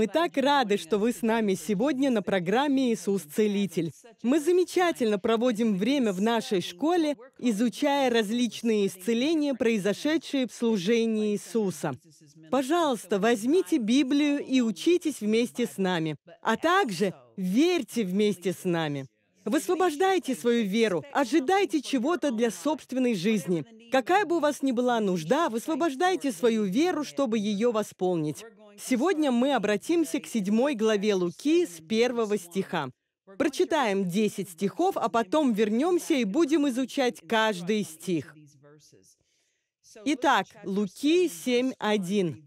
Мы так рады, что вы с нами сегодня на программе «Иисус Целитель». Мы замечательно проводим время в нашей школе, изучая различные исцеления, произошедшие в служении Иисуса. Пожалуйста, возьмите Библию и учитесь вместе с нами, а также верьте вместе с нами. Высвобождайте свою веру, ожидайте чего-то для собственной жизни. Какая бы у вас ни была нужда, высвобождайте свою веру, чтобы ее восполнить. Сегодня мы обратимся к седьмой главе Луки с первого стиха. Прочитаем 10 стихов, а потом вернемся и будем изучать каждый стих. Итак, Луки 7.1.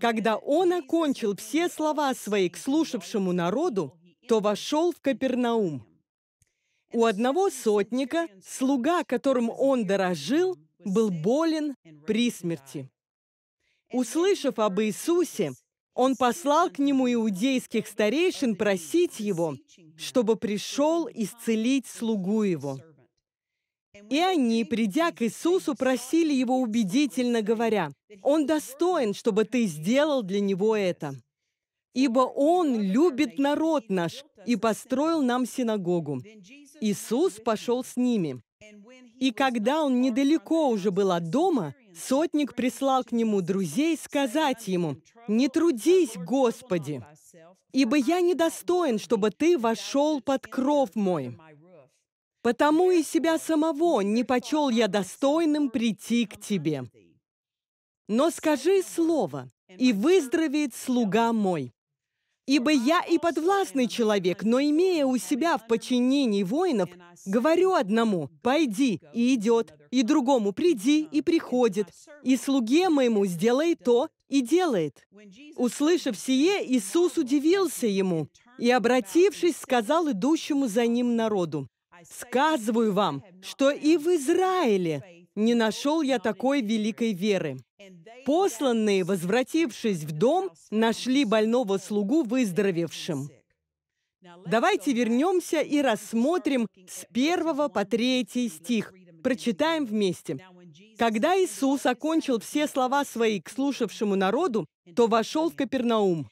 «Когда он окончил все слова свои к слушавшему народу, то вошел в Капернаум. У одного сотника, слуга, которым он дорожил, был болен при смерти. Услышав об Иисусе, он послал к нему иудейских старейшин просить его, чтобы пришел исцелить слугу его. И они, придя к Иисусу, просили его убедительно, говоря, «Он достоин, чтобы ты сделал для него это, ибо он любит народ наш и построил нам синагогу». Иисус пошел с ними. И когда он недалеко уже был от дома, сотник прислал к нему друзей сказать ему, «Не трудись, Господи, ибо я недостоин, чтобы ты вошел под кров мой. Потому и себя самого не почел я достойным прийти к тебе. Но скажи слово, и выздоровеет слуга мой, Ибо я и подвластный человек, но имея у себя в подчинении воинов, говорю одному «пойди» и идет, и другому «приди» и приходит, и слуге моему «сделай то» и делает. Услышав сие, Иисус удивился ему и, обратившись, сказал идущему за ним народу, «Сказываю вам, что и в Израиле не нашел я такой великой веры». Посланные, возвратившись в дом, нашли больного слугу выздоровевшим. Давайте вернемся и рассмотрим с 1 по 3 стих. Прочитаем вместе. «Когда Иисус окончил все слова свои к слушавшему народу, то вошел в Капернаум.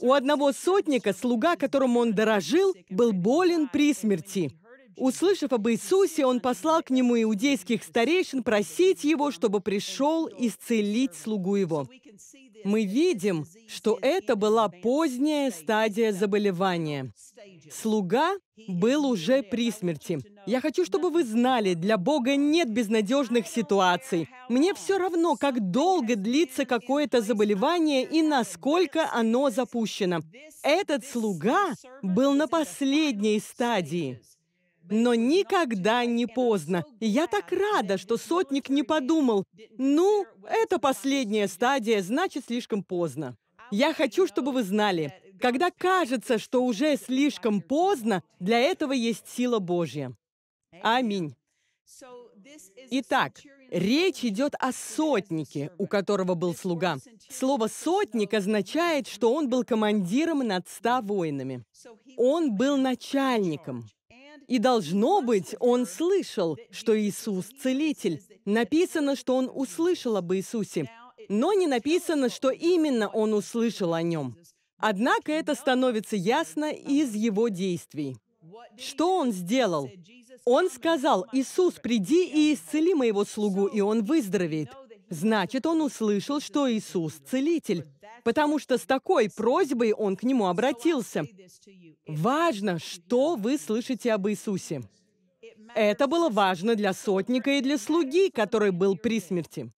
У одного сотника, слуга, которому он дорожил, был болен при смерти. Услышав об Иисусе, он послал к нему иудейских старейшин просить его, чтобы пришел исцелить слугу его. Мы видим, что это была поздняя стадия заболевания. Слуга был уже при смерти. Я хочу, чтобы вы знали, для Бога нет безнадежных ситуаций. Мне все равно, как долго длится какое-то заболевание и насколько оно запущено. Этот слуга был на последней стадии но никогда не поздно. И я так рада, что сотник не подумал, ну, это последняя стадия, значит, слишком поздно. Я хочу, чтобы вы знали, когда кажется, что уже слишком поздно, для этого есть сила Божья. Аминь. Итак, речь идет о сотнике, у которого был слуга. Слово «сотник» означает, что он был командиром над ста воинами. Он был начальником. И должно быть, он слышал, что Иисус – целитель. Написано, что он услышал об Иисусе, но не написано, что именно он услышал о нем. Однако это становится ясно из его действий. Что он сделал? Он сказал, «Иисус, приди и исцели моего слугу, и он выздоровеет». Значит, он услышал, что Иисус – целитель, потому что с такой просьбой он к нему обратился. Важно, что вы слышите об Иисусе. Это было важно для сотника и для слуги, который был при смерти.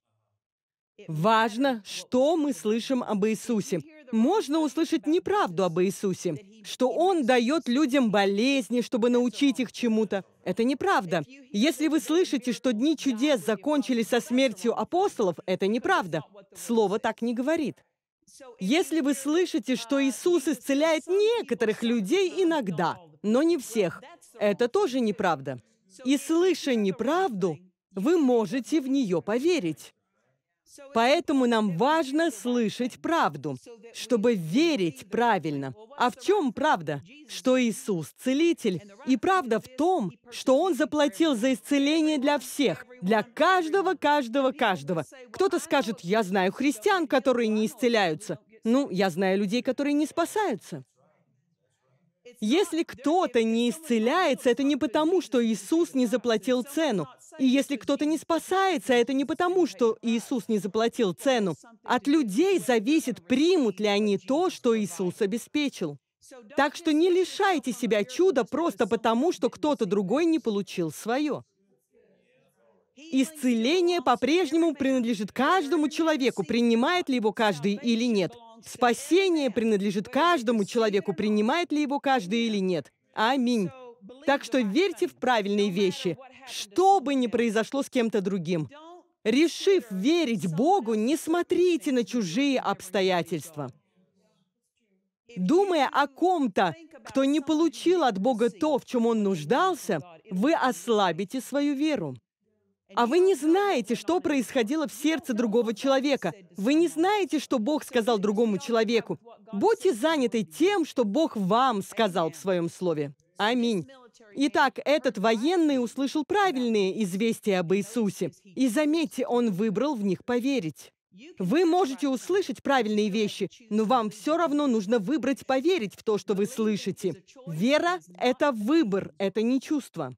Важно, что мы слышим об Иисусе. Можно услышать неправду об Иисусе, что Он дает людям болезни, чтобы научить их чему-то. Это неправда. Если вы слышите, что дни чудес закончились со смертью апостолов, это неправда. Слово так не говорит. Если вы слышите, что Иисус исцеляет некоторых людей иногда, но не всех, это тоже неправда. И слыша неправду, вы можете в нее поверить. Поэтому нам важно слышать правду, чтобы верить правильно. А в чем правда? Что Иисус – целитель. И правда в том, что Он заплатил за исцеление для всех, для каждого, каждого, каждого. Кто-то скажет, я знаю христиан, которые не исцеляются. Ну, я знаю людей, которые не спасаются. Если кто-то не исцеляется, это не потому, что Иисус не заплатил цену. И если кто-то не спасается, это не потому, что Иисус не заплатил цену. От людей зависит, примут ли они то, что Иисус обеспечил. Так что не лишайте себя чуда просто потому, что кто-то другой не получил свое. Исцеление по-прежнему принадлежит каждому человеку, принимает ли его каждый или нет. Спасение принадлежит каждому человеку, принимает ли его каждый или нет. Аминь. Так что верьте в правильные вещи, что бы ни произошло с кем-то другим. Решив верить Богу, не смотрите на чужие обстоятельства. Думая о ком-то, кто не получил от Бога то, в чем он нуждался, вы ослабите свою веру. А вы не знаете, что происходило в сердце другого человека. Вы не знаете, что Бог сказал другому человеку. Будьте заняты тем, что Бог вам сказал в своем слове. Аминь. Итак, этот военный услышал правильные известия об Иисусе. И заметьте, он выбрал в них поверить. Вы можете услышать правильные вещи, но вам все равно нужно выбрать поверить в то, что вы слышите. Вера — это выбор, это не чувство.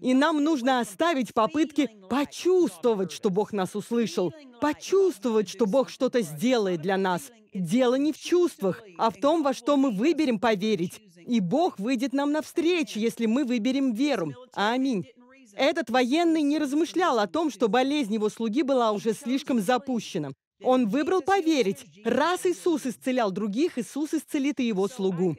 И нам нужно оставить попытки почувствовать, что Бог нас услышал, почувствовать, что Бог что-то сделает для нас. Дело не в чувствах, а в том, во что мы выберем поверить. И Бог выйдет нам навстречу, если мы выберем веру. Аминь. Этот военный не размышлял о том, что болезнь его слуги была уже слишком запущена. Он выбрал поверить. Раз Иисус исцелял других, Иисус исцелит и его слугу.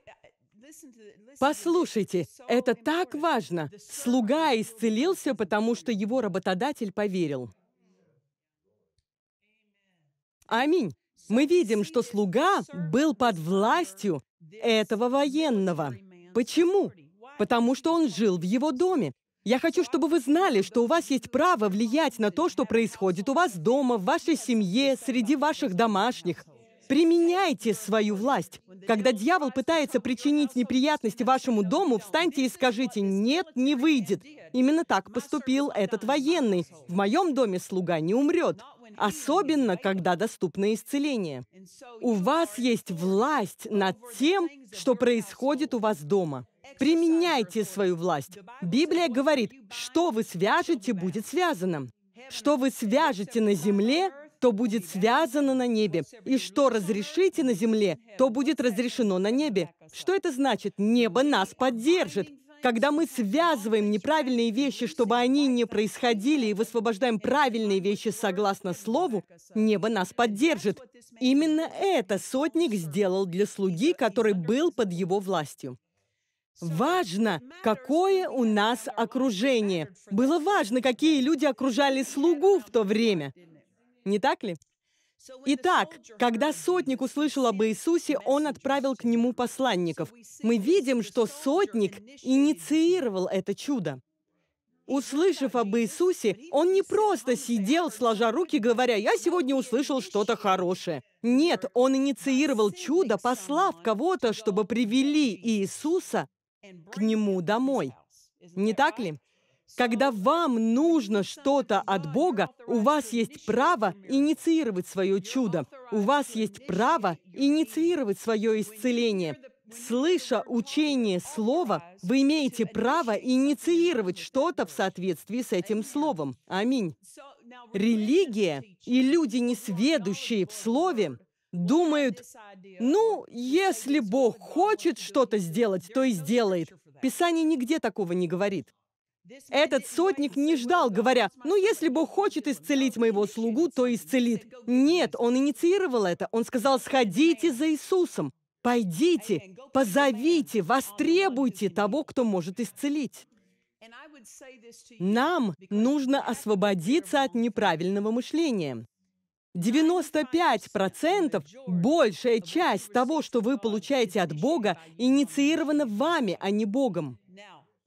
Послушайте, это так важно. Слуга исцелился, потому что его работодатель поверил. Аминь. Мы видим, что слуга был под властью этого военного. Почему? Потому что он жил в его доме. Я хочу, чтобы вы знали, что у вас есть право влиять на то, что происходит у вас дома, в вашей семье, среди ваших домашних. Применяйте свою власть. Когда дьявол пытается причинить неприятности вашему дому, встаньте и скажите «нет, не выйдет». Именно так поступил этот военный. В моем доме слуга не умрет. Особенно, когда доступно исцеление. У вас есть власть над тем, что происходит у вас дома. Применяйте свою власть. Библия говорит, что вы свяжете, будет связано. Что вы свяжете на земле, то будет связано на небе, и что разрешите на земле, то будет разрешено на небе. Что это значит? Небо нас поддержит. Когда мы связываем неправильные вещи, чтобы они не происходили, и высвобождаем правильные вещи согласно Слову, небо нас поддержит. Именно это сотник сделал для слуги, который был под его властью. Важно, какое у нас окружение. Было важно, какие люди окружали слугу в то время не так ли? Итак, когда сотник услышал об Иисусе, он отправил к нему посланников. Мы видим, что сотник инициировал это чудо. Услышав об Иисусе, он не просто сидел, сложа руки, говоря, «Я сегодня услышал что-то хорошее». Нет, он инициировал чудо, послав кого-то, чтобы привели Иисуса к нему домой. Не так ли? Когда вам нужно что-то от Бога, у вас есть право инициировать свое чудо. У вас есть право инициировать свое исцеление. Слыша учение слова, вы имеете право инициировать что-то в соответствии с этим словом. Аминь. Религия и люди, несведущие в слове, думают, ну, если Бог хочет что-то сделать, то и сделает. Писание нигде такого не говорит. Этот сотник не ждал, говоря, «Ну, если Бог хочет исцелить моего слугу, то исцелит». Нет, он инициировал это. Он сказал, «Сходите за Иисусом, пойдите, позовите, востребуйте того, кто может исцелить». Нам нужно освободиться от неправильного мышления. 95% большая часть того, что вы получаете от Бога, инициирована вами, а не Богом.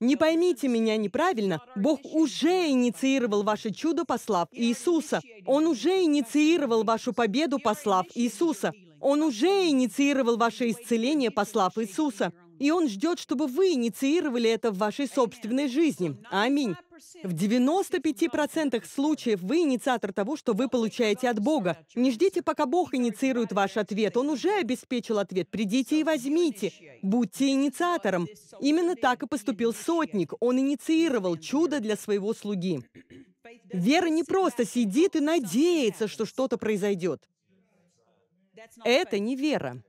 Не поймите меня неправильно, Бог уже инициировал ваше чудо, послав Иисуса. Он уже инициировал вашу победу, послав Иисуса. Он уже инициировал ваше исцеление, послав Иисуса. И Он ждет, чтобы вы инициировали это в вашей собственной жизни. Аминь. В 95% случаев вы инициатор того, что вы получаете от Бога. Не ждите, пока Бог инициирует ваш ответ. Он уже обеспечил ответ. Придите и возьмите. Будьте инициатором. Именно так и поступил сотник. Он инициировал чудо для своего слуги. Вера не просто сидит и надеется, что что-то произойдет. Это не вера.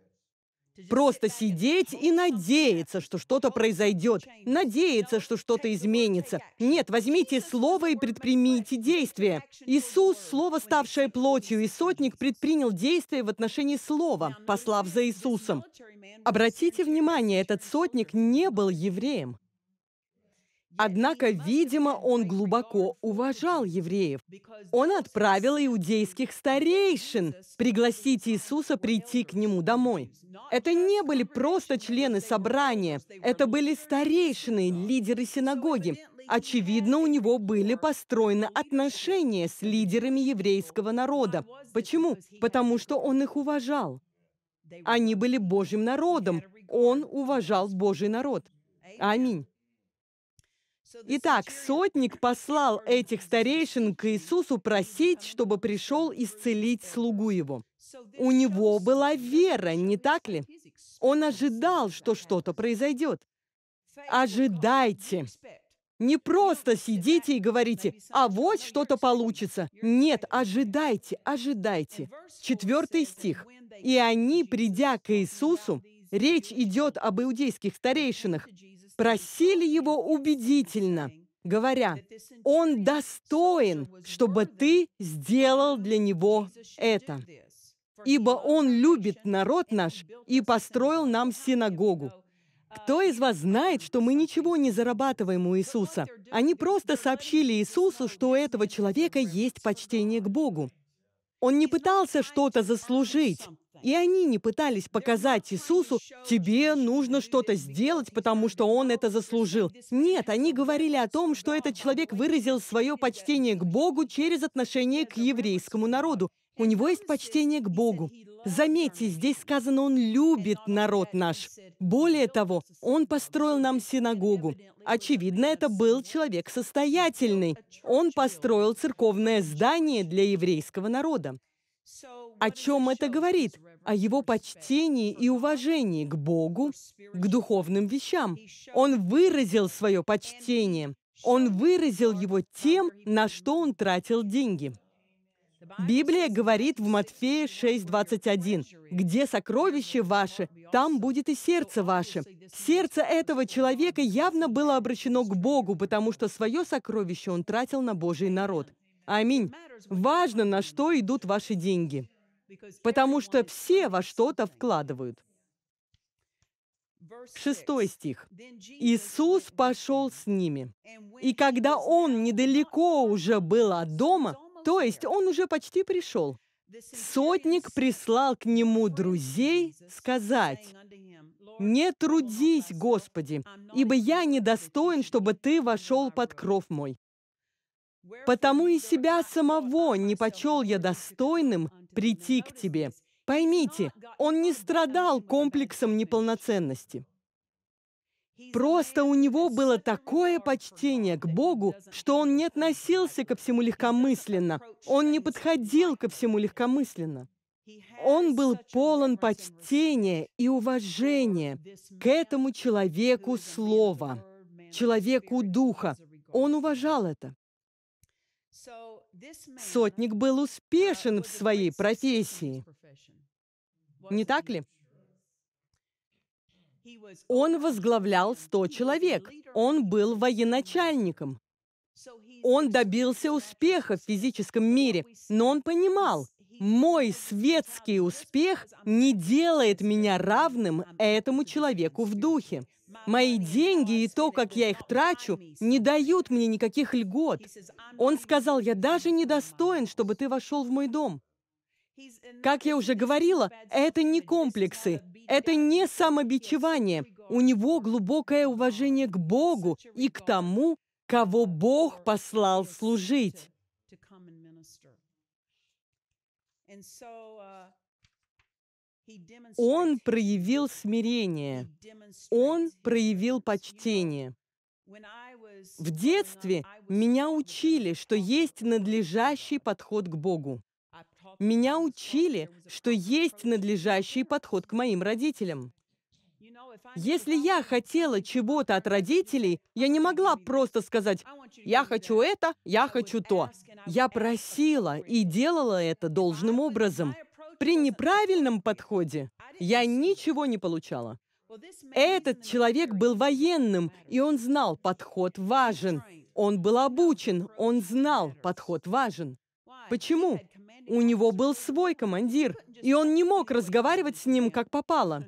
Просто сидеть и надеяться, что что-то произойдет, надеяться, что что-то изменится. Нет, возьмите слово и предпримите действие. Иисус, слово, ставшее плотью, и сотник предпринял действие в отношении слова, послав за Иисусом. Обратите внимание, этот сотник не был евреем. Однако, видимо, он глубоко уважал евреев. Он отправил иудейских старейшин пригласить Иисуса прийти к нему домой. Это не были просто члены собрания, это были старейшины, лидеры синагоги. Очевидно, у него были построены отношения с лидерами еврейского народа. Почему? Потому что он их уважал. Они были Божьим народом. Он уважал Божий народ. Аминь. Итак, сотник послал этих старейшин к Иисусу просить, чтобы пришел исцелить слугу его. У него была вера, не так ли? Он ожидал, что что-то произойдет. Ожидайте. Не просто сидите и говорите, а вот что-то получится. Нет, ожидайте, ожидайте. Четвертый стих. И они, придя к Иисусу, речь идет об иудейских старейшинах, просили его убедительно, говоря, «Он достоин, чтобы ты сделал для него это, ибо он любит народ наш и построил нам синагогу». Кто из вас знает, что мы ничего не зарабатываем у Иисуса? Они просто сообщили Иисусу, что у этого человека есть почтение к Богу. Он не пытался что-то заслужить. И они не пытались показать Иисусу, тебе нужно что-то сделать, потому что он это заслужил. Нет, они говорили о том, что этот человек выразил свое почтение к Богу через отношение к еврейскому народу. У него есть почтение к Богу. Заметьте, здесь сказано, он любит народ наш. Более того, он построил нам синагогу. Очевидно, это был человек состоятельный. Он построил церковное здание для еврейского народа. О чем это говорит? О его почтении и уважении к Богу, к духовным вещам. Он выразил свое почтение. Он выразил его тем, на что он тратил деньги. Библия говорит в Матфея 6:21, «Где сокровище ваше, там будет и сердце ваше». Сердце этого человека явно было обращено к Богу, потому что свое сокровище он тратил на Божий народ. Аминь. Важно, на что идут ваши деньги, потому что все во что-то вкладывают. Шестой стих. «Иисус пошел с ними, и когда он недалеко уже был от дома, то есть он уже почти пришел, сотник прислал к нему друзей сказать, «Не трудись, Господи, ибо я недостоин, чтобы ты вошел под кров мой. Потому и себя самого не почел я достойным прийти к тебе. Поймите, он не страдал комплексом неполноценности. Просто у него было такое почтение к Богу, что он не относился ко всему легкомысленно, он не подходил ко всему легкомысленно. Он был полон почтения и уважения к этому человеку слова, человеку духа. Он уважал это. Сотник был успешен uh, в своей профессии. Не так ли? Он возглавлял 100 человек. Он был военачальником. Он добился успеха в физическом мире, но он понимал, мой светский успех не делает меня равным этому человеку в духе. Мои деньги и то, как я их трачу, не дают мне никаких льгот. Он сказал, я даже не достоин, чтобы ты вошел в мой дом. Как я уже говорила, это не комплексы, это не самобичевание. У него глубокое уважение к Богу и к тому, кого Бог послал служить. Он проявил смирение. Он проявил почтение. В детстве меня учили, что есть надлежащий подход к Богу. Меня учили, что есть надлежащий подход к моим родителям. Если я хотела чего-то от родителей, я не могла просто сказать «я хочу это, я хочу то». Я просила и делала это должным образом – при неправильном подходе я ничего не получала. Этот человек был военным, и он знал, подход важен. Он был обучен, он знал, подход важен. Почему? У него был свой командир, и он не мог разговаривать с ним, как попало.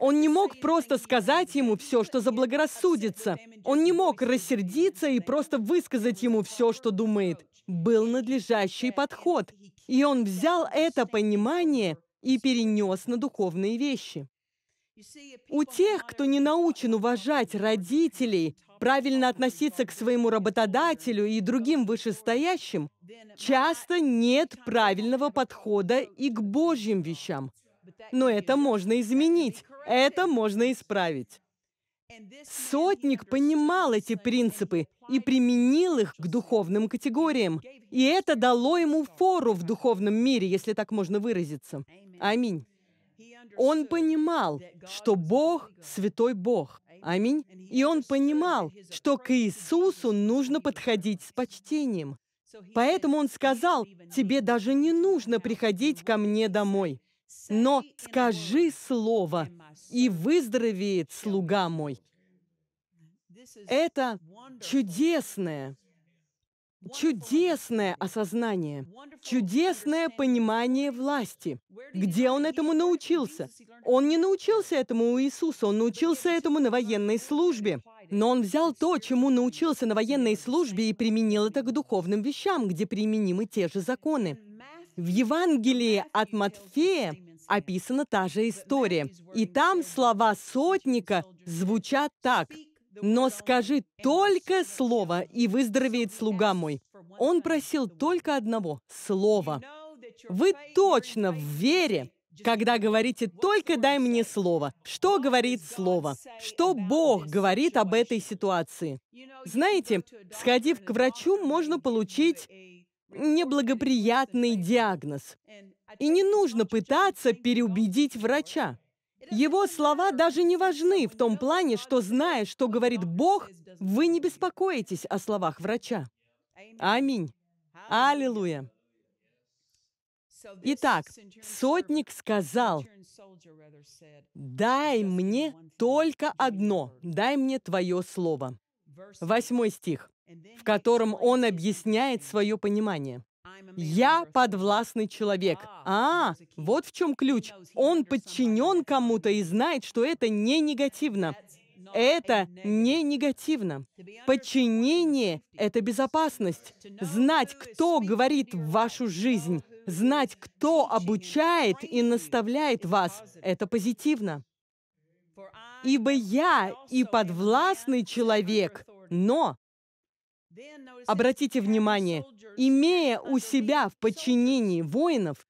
Он не мог просто сказать ему все, что заблагорассудится. Он не мог рассердиться и просто высказать ему все, что думает. Был надлежащий подход. И он взял это понимание и перенес на духовные вещи. У тех, кто не научен уважать родителей, правильно относиться к своему работодателю и другим вышестоящим, часто нет правильного подхода и к Божьим вещам. Но это можно изменить, это можно исправить. Сотник понимал эти принципы и применил их к духовным категориям. И это дало ему фору в духовном мире, если так можно выразиться. Аминь. Он понимал, что Бог – святой Бог. Аминь. И он понимал, что к Иисусу нужно подходить с почтением. Поэтому он сказал, «Тебе даже не нужно приходить ко мне домой, но скажи слово, и выздоровеет слуга мой». Это чудесное, чудесное осознание, чудесное понимание власти. Где он этому научился? Он не научился этому у Иисуса, он научился этому на военной службе. Но он взял то, чему научился на военной службе, и применил это к духовным вещам, где применимы те же законы. В Евангелии от Матфея описана та же история. И там слова сотника звучат так – но скажи только слово, и выздоровеет слуга мой». Он просил только одного – слова. Вы точно в вере, когда говорите «только дай мне слово», что говорит слово, что Бог говорит об этой ситуации. Знаете, сходив к врачу, можно получить неблагоприятный диагноз. И не нужно пытаться переубедить врача. Его слова даже не важны в том плане, что, зная, что говорит Бог, вы не беспокоитесь о словах врача. Аминь. Аллилуйя. Итак, сотник сказал, «Дай мне только одно, дай мне твое слово». Восьмой стих, в котором он объясняет свое понимание. Я подвластный человек. Ah, а, вот в чем ключ. Он подчинен кому-то и знает, что это не негативно. Это не негативно. Подчинение – это безопасность. Знать, кто говорит в вашу жизнь, знать, кто обучает и наставляет вас – это позитивно. Ибо я и подвластный человек, но Обратите внимание, имея у себя в подчинении воинов,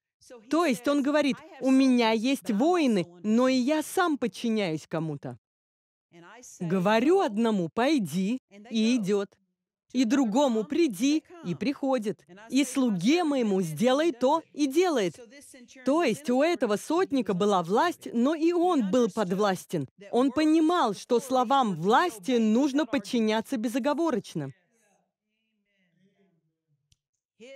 то есть он говорит, у меня есть воины, но и я сам подчиняюсь кому-то. Говорю одному, пойди, и идет. И другому приди, и приходит. И слуге моему сделай то, и делает. То есть у этого сотника была власть, но и он был подвластен. Он понимал, что словам власти нужно подчиняться безоговорочно.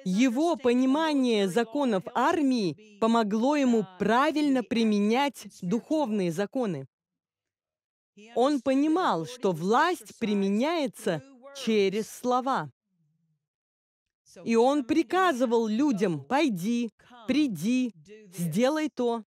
Его понимание законов армии помогло ему правильно применять духовные законы. Он понимал, что власть применяется через слова. И он приказывал людям «пойди», «приди», «сделай то».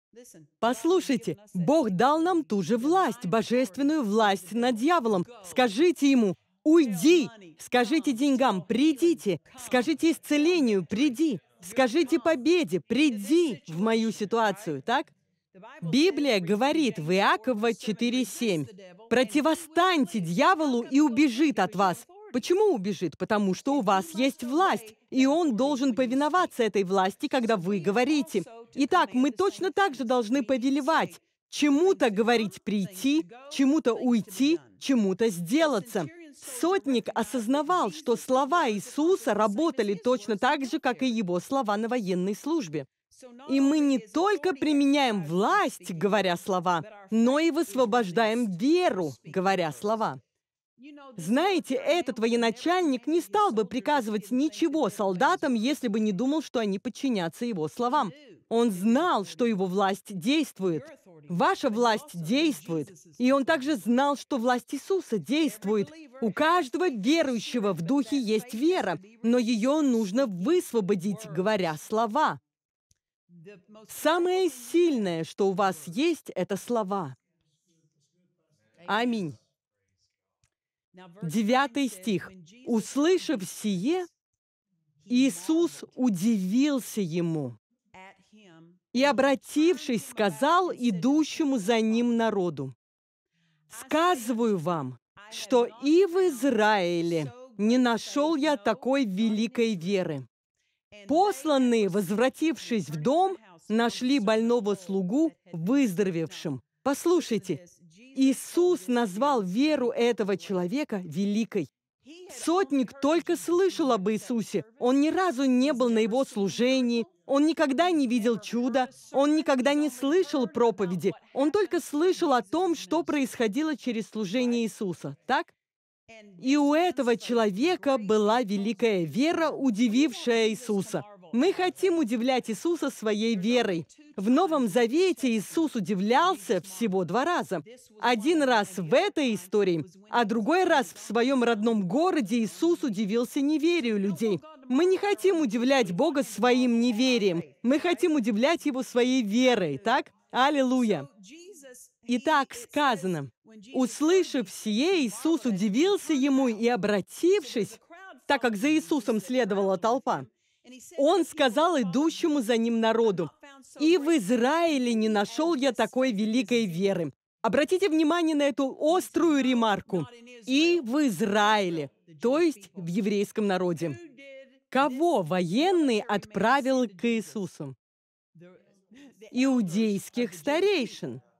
Послушайте, Бог дал нам ту же власть, божественную власть над дьяволом. Скажите ему Уйди! Скажите деньгам, придите! Скажите исцелению, приди! Скажите победе, приди в мою ситуацию, так? Библия говорит в Иакова 4.7, «Противостаньте дьяволу, и убежит от вас». Почему убежит? Потому что у вас есть власть, и он должен повиноваться этой власти, когда вы говорите. Итак, мы точно так же должны повелевать, чему-то говорить прийти, чему-то уйти, чему-то сделаться. Сотник осознавал, что слова Иисуса работали точно так же, как и его слова на военной службе. И мы не только применяем власть, говоря слова, но и высвобождаем веру, говоря слова. Знаете, этот военачальник не стал бы приказывать ничего солдатам, если бы не думал, что они подчинятся его словам. Он знал, что его власть действует. Ваша власть действует. И он также знал, что власть Иисуса действует. У каждого верующего в духе есть вера, но ее нужно высвободить, говоря слова. Самое сильное, что у вас есть, это слова. Аминь. Девятый стих. «Услышав сие, Иисус удивился ему и, обратившись, сказал идущему за ним народу, «Сказываю вам, что и в Израиле не нашел я такой великой веры». Посланные, возвратившись в дом, нашли больного слугу выздоровевшим. Послушайте, Иисус назвал веру этого человека великой. Сотник только слышал об Иисусе. Он ни разу не был на его служении, он никогда не видел чуда, он никогда не слышал проповеди. Он только слышал о том, что происходило через служение Иисуса. Так? И у этого человека была великая вера, удивившая Иисуса. Мы хотим удивлять Иисуса своей верой. В Новом Завете Иисус удивлялся всего два раза. Один раз в этой истории, а другой раз в своем родном городе Иисус удивился неверию людей. Мы не хотим удивлять Бога своим неверием. Мы хотим удивлять Его своей верой, так? Аллилуйя! Итак, сказано, «Услышав сие, Иисус удивился ему и, обратившись, так как за Иисусом следовала толпа, он сказал идущему за ним народу, «И в Израиле не нашел я такой великой веры». Обратите внимание на эту острую ремарку. «И в Израиле», то есть в еврейском народе. Кого военный отправил к Иисусу? Иудейских старейшин –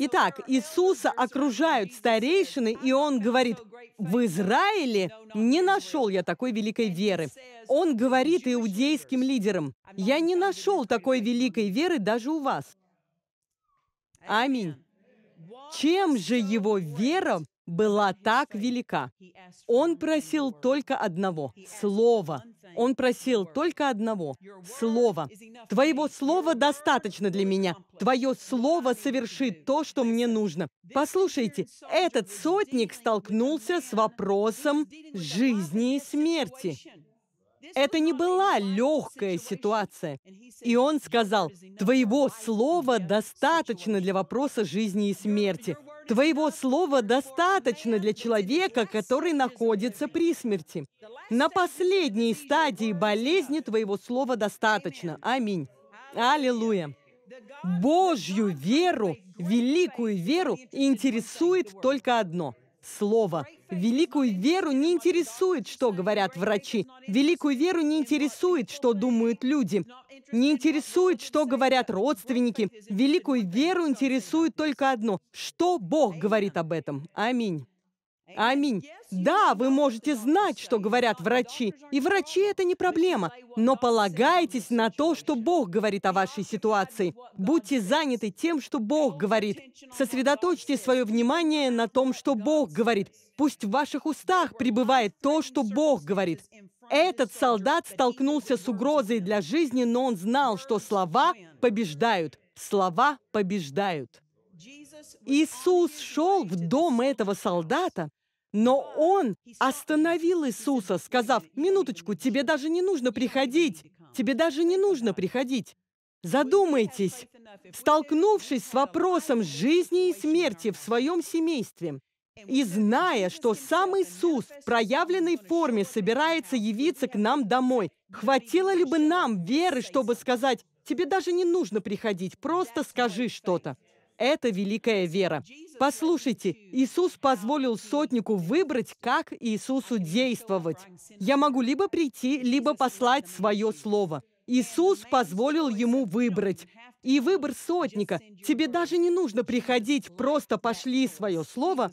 Итак, Иисуса окружают старейшины, и он говорит, в Израиле не нашел я такой великой веры. Он говорит иудейским лидерам, я не нашел такой великой веры даже у вас. Аминь. Чем же его вера была так велика? Он просил только одного – слова, он просил только одного – слова. Твоего слова достаточно для меня. Твое слово совершит то, что мне нужно. Послушайте, этот сотник столкнулся с вопросом жизни и смерти. Это не была легкая ситуация. И он сказал, «Твоего слова достаточно для вопроса жизни и смерти. Твоего слова достаточно для человека, который находится при смерти. На последней стадии болезни твоего слова достаточно. Аминь. Аллилуйя. Божью веру, великую веру интересует только одно – Слово. Великую веру не интересует, что говорят врачи. Великую веру не интересует, что думают люди не интересует, что говорят родственники. Великую веру интересует только одно – что Бог говорит об этом. Аминь. Аминь. Да, вы можете знать, что говорят врачи, и врачи это не проблема, но полагайтесь на то, что Бог говорит о вашей ситуации. Будьте заняты тем, что Бог говорит. Сосредоточьте свое внимание на том, что Бог говорит. Пусть в ваших устах пребывает то, что Бог говорит. Этот солдат столкнулся с угрозой для жизни, но он знал, что слова побеждают. Слова побеждают. Иисус шел в дом этого солдата, но он остановил Иисуса, сказав, «Минуточку, тебе даже не нужно приходить, тебе даже не нужно приходить». Задумайтесь, столкнувшись с вопросом жизни и смерти в своем семействе, и зная, что сам Иисус в проявленной форме собирается явиться к нам домой, хватило ли бы нам веры, чтобы сказать, тебе даже не нужно приходить, просто скажи что-то. Это великая вера. Послушайте, Иисус позволил сотнику выбрать, как Иисусу действовать. Я могу либо прийти, либо послать свое слово. Иисус позволил ему выбрать и выбор сотника. Тебе даже не нужно приходить, просто пошли свое слово.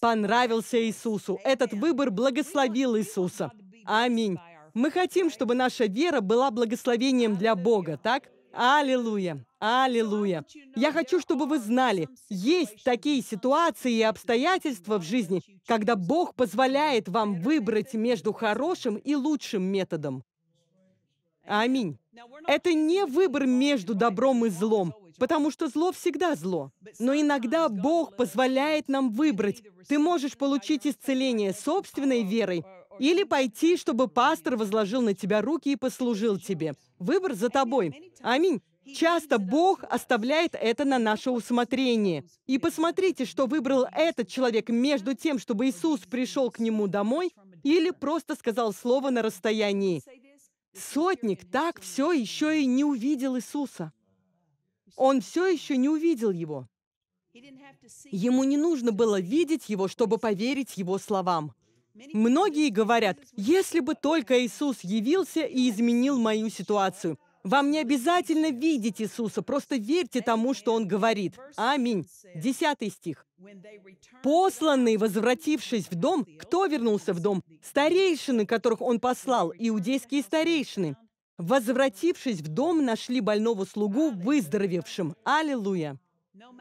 Понравился Иисусу. Этот выбор благословил Иисуса. Аминь. Мы хотим, чтобы наша вера была благословением для Бога, так? Аллилуйя! Аллилуйя! Я хочу, чтобы вы знали, есть такие ситуации и обстоятельства в жизни, когда Бог позволяет вам выбрать между хорошим и лучшим методом. Аминь. Это не выбор между добром и злом, потому что зло всегда зло. Но иногда Бог позволяет нам выбрать. Ты можешь получить исцеление собственной верой или пойти, чтобы пастор возложил на тебя руки и послужил тебе. Выбор за тобой. Аминь. Часто Бог оставляет это на наше усмотрение. И посмотрите, что выбрал этот человек между тем, чтобы Иисус пришел к нему домой или просто сказал слово на расстоянии. Сотник так все еще и не увидел Иисуса. Он все еще не увидел его. Ему не нужно было видеть его, чтобы поверить его словам. Многие говорят, если бы только Иисус явился и изменил мою ситуацию, вам не обязательно видеть Иисуса, просто верьте тому, что Он говорит. Аминь. Десятый стих. «Посланные, возвратившись в дом, кто вернулся в дом? Старейшины, которых Он послал, иудейские старейшины. Возвратившись в дом, нашли больного слугу выздоровевшим. Аллилуйя!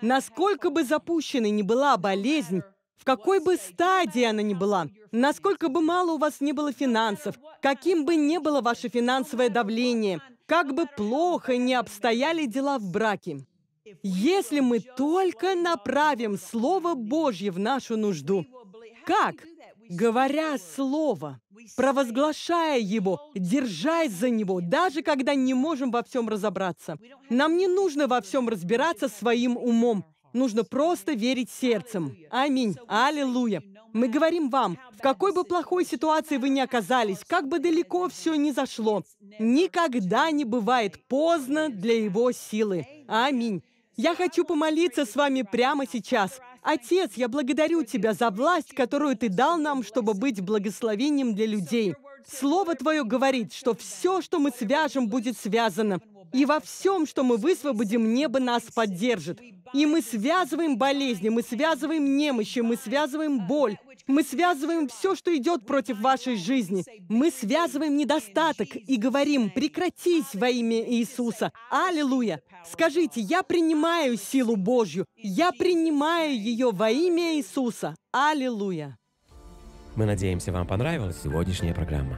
Насколько бы запущенной ни была болезнь, в какой бы стадии она ни была, насколько бы мало у вас не было финансов, каким бы ни было ваше финансовое давление – как бы плохо ни обстояли дела в браке, если мы только направим Слово Божье в нашу нужду. Как? Говоря Слово, провозглашая Его, держась за Него, даже когда не можем во всем разобраться. Нам не нужно во всем разбираться своим умом. Нужно просто верить сердцем. Аминь. Аллилуйя. Мы говорим вам, в какой бы плохой ситуации вы ни оказались, как бы далеко все ни зашло, никогда не бывает поздно для его силы. Аминь. Я хочу помолиться с вами прямо сейчас. Отец, я благодарю Тебя за власть, которую Ты дал нам, чтобы быть благословением для людей. Слово Твое говорит, что все, что мы свяжем, будет связано. И во всем, что мы высвободим, небо нас поддержит. И мы связываем болезни, мы связываем немощи, мы связываем боль, мы связываем все, что идет против вашей жизни. Мы связываем недостаток и говорим, прекратись во имя Иисуса. Аллилуйя! Скажите, я принимаю силу Божью, я принимаю ее во имя Иисуса. Аллилуйя! Мы надеемся, вам понравилась сегодняшняя программа.